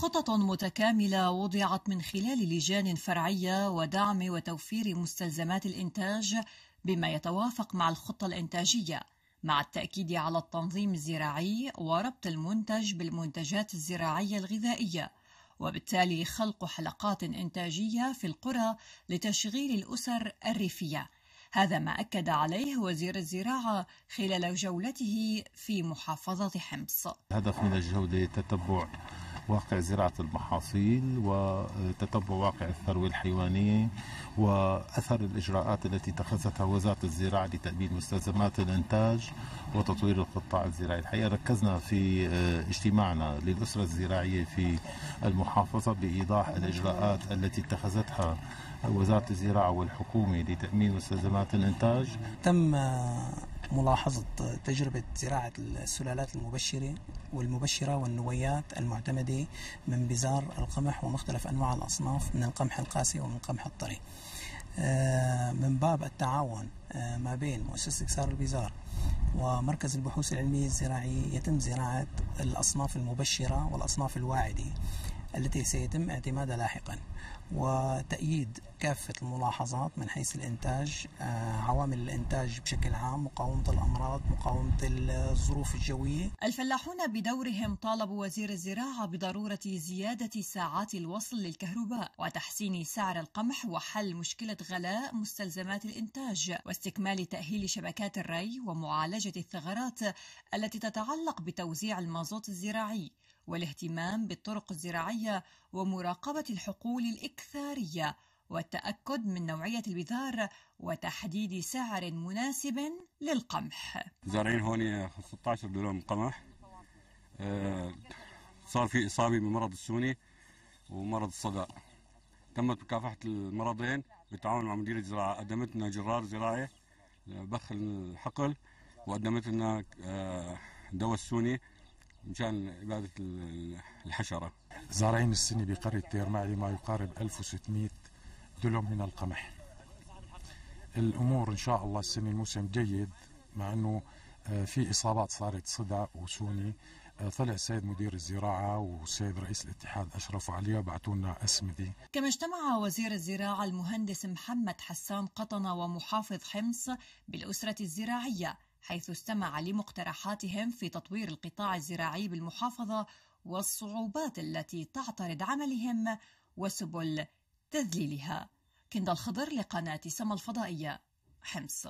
خطط متكاملة وضعت من خلال لجان فرعية ودعم وتوفير مستلزمات الإنتاج بما يتوافق مع الخطة الإنتاجية مع التأكيد على التنظيم الزراعي وربط المنتج بالمنتجات الزراعية الغذائية وبالتالي خلق حلقات إنتاجية في القرى لتشغيل الأسر الريفية هذا ما أكد عليه وزير الزراعة خلال جولته في محافظة حمص الهدف من الجولة تتبع واقع زراعة المحاصيل وتتبع واقع الثروة الحيوانية وأثر الإجراءات التي اتخذتها وزارة الزراعة لتأمين مستلزمات الإنتاج وتطوير القطاع الزراعي الحقيقة ركزنا في آه، اجتماعنا للأسرة الزراعية في المحافظة بإيضاح الإجراءات التي اتخذتها وزارة الزراعة والحكومة لتأمين مستلزمات الإنتاج تم آه، ملاحظة تجربة زراعة السلالات المبشرة والمبشرة والنويات المعتمدة من بزار القمح ومختلف أنواع الأصناف من القمح القاسي ومن القمح الطري آه، من باب التعاون آه، ما بين مؤسسة إكسار البزار ومركز البحوث العلمية الزراعية يتم زراعة الأصناف المبشرة والأصناف الواعدة التي سيتم اعتمادها لاحقا وتأييد كافة الملاحظات من حيث الإنتاج آه، عوامل الإنتاج بشكل عام مقاومة الأمراض مقاومة الظروف الجوية الفلاحون بدورهم طالبوا وزير الزراعة بضرورة زيادة ساعات الوصل للكهرباء وتحسين سعر القمح وحل مشكلة غلاء مستلزمات الإنتاج واستكمال تأهيل شبكات الري ومعالجة الثغرات التي تتعلق بتوزيع المازوت الزراعي والاهتمام بالطرق الزراعية ومراقبة الحقول الإكثارية والتأكد من نوعية البذار وتحديد سعر مناسب للقمح زارعين هون 16 دولار قمح آه، صار في إصابة بمرض السوني ومرض الصداع تمت مكافحة المرضين بالتعاون مع مدير الزراعة قدمت لنا جرار زراعي بخ الحقل وقدمت لنا آه، دواء السوني مشان عبادة الحشرة زارعين السنة بقرية تير معلي ما يقارب 1600 دلم من القمح الأمور إن شاء الله السنة الموسم جيد مع أنه آه، في إصابات صارت صدى وسوني آه، طلع السيد مدير الزراعة والسيد رئيس الاتحاد أشرفوا عليه وبعتونا أسمدة كما اجتمع وزير الزراعة المهندس محمد حسان قطنة ومحافظ حمص بالأسرة الزراعية حيث استمع لمقترحاتهم في تطوير القطاع الزراعي بالمحافظة والصعوبات التي تعترض عملهم وسبل تذليلها كندا الخضر لقناة سما الفضائية حمص